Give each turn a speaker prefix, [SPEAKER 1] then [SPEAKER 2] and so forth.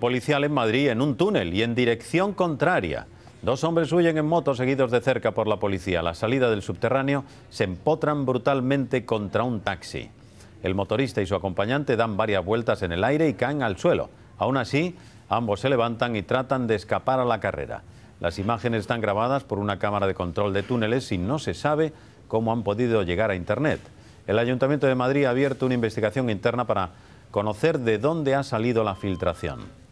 [SPEAKER 1] policial en Madrid en un túnel y en dirección contraria. Dos hombres huyen en moto seguidos de cerca por la policía. A la salida del subterráneo se empotran brutalmente contra un taxi. El motorista y su acompañante dan varias vueltas en el aire y caen al suelo. Aún así, ambos se levantan y tratan de escapar a la carrera. Las imágenes están grabadas por una cámara de control de túneles y no se sabe cómo han podido llegar a Internet. El Ayuntamiento de Madrid ha abierto una investigación interna para conocer de dónde ha salido la filtración.